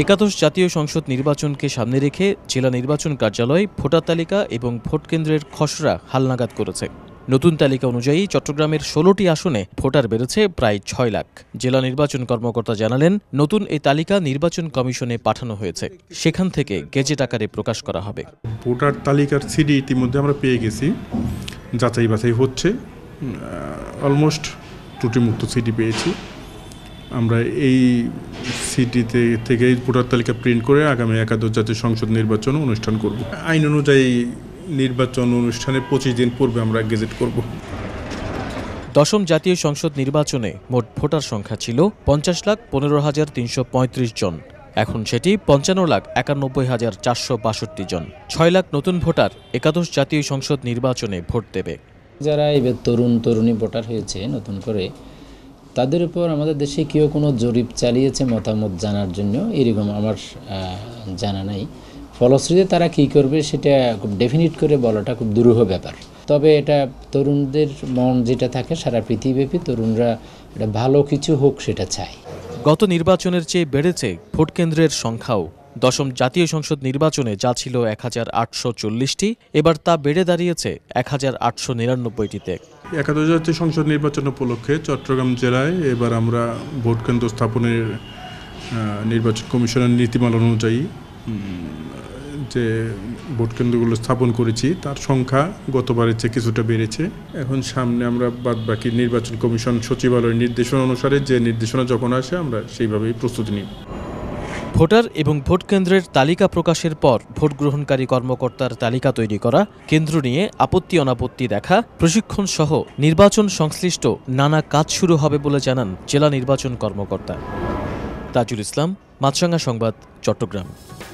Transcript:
একাদশ জাতীয় সংসদ নির্বাচনকে সামনে রেখে জেলা নির্বাচন কার্যালয় ভোটার তালিকা এবং ভোট কেন্দ্রের খসড়া হালনাগাদ করেছে নতুন তালিকা অনুযায়ী চট্টগ্রামের ষোলোটি আসনে ভোটার বেড়েছে প্রায় ছয় লাখ জেলা নির্বাচন কর্মকর্তা জানালেন নতুন এই তালিকা নির্বাচন কমিশনে পাঠানো হয়েছে সেখান থেকে গেজেট আকারে প্রকাশ করা হবে ভোটার তালিকার সিডি ইতিমধ্যে আমরা পেয়ে গেছি যাচাই বাছাই হচ্ছে অলমোস্ট ত্রুটিমুক্ত সিডি পেয়েছি আমরা এই সিটিতে থেকেই ভোটার তালিকা প্রিন্ট করে আগামী একাদশ জাতীয় সংসদ নির্বাচন অনুষ্ঠান করব আইন অনুযায়ী নির্বাচন অনুষ্ঠানের পঁচিশ দিন পূর্বে আমরা গেজেট করব দশম জাতীয় সংসদ নির্বাচনে মোট ভোটার সংখ্যা ছিল পঞ্চাশ লাখ পনেরো হাজার তিনশো পঁয়ত্রিশ জন এখন সেটি পঞ্চান্ন লাখ একানব্বই হাজার চারশো বাষট্টি জন ছয় লাখ নতুন ভোটার একাদশ জাতীয় সংসদ নির্বাচনে ভোট দেবে যারা এবার তরুণ তরুণী ভোটার হয়েছে নতুন করে তাদের উপর আমাদের দেশে কেউ কোনো জরিপ চালিয়েছে মতামত জানার জন্য এরকম আমার জানা নাই ফলশ্রীতে তারা কি করবে সেটা খুব ডেফিনিট করে বলাটা খুব দুরূহ ব্যাপার তবে এটা তরুণদের মন যেটা থাকে সারা পৃথিবীব্যাপী তরুণরা এটা ভালো কিছু হোক সেটা চায় গত নির্বাচনের চেয়ে বেড়েছে ভোট কেন্দ্রের সংখ্যাও দশম জাতীয় সংসদ নির্বাচনে যা ছিল এক হাজার আটশো চল্লিশটি এবার তা বেড়ে দাঁড়িয়েছে এক হাজার আটশো নিরানব্বইটিতে একাদশ জাতীয় সংসদ নির্বাচন উপলক্ষে চট্টগ্রাম জেলায় এবার আমরা ভোট কেন্দ্র স্থাপনের নির্বাচন কমিশনের নীতিমালা অনুযায়ী যে ভোট কেন্দ্রগুলো স্থাপন করেছি তার সংখ্যা গতবারের চেয়ে কিছুটা বেড়েছে এখন সামনে আমরা বাদ বাকি নির্বাচন কমিশন সচিবালয়ের নির্দেশনা অনুসারে যে নির্দেশনা যখন আসে আমরা সেইভাবেই প্রস্তুতি নিই ভোটার এবং ভোট কেন্দ্রের তালিকা প্রকাশের পর ভোট গ্রহণকারী কর্মকর্তার তালিকা তৈরি করা কেন্দ্র নিয়ে আপত্তি অনাপত্তি দেখা প্রশিক্ষণ সহ নির্বাচন সংশ্লিষ্ট নানা কাজ শুরু হবে বলে জানান জেলা নির্বাচন কর্মকর্তা তাজুল ইসলাম মাছরাঙ্গা সংবাদ চট্টগ্রাম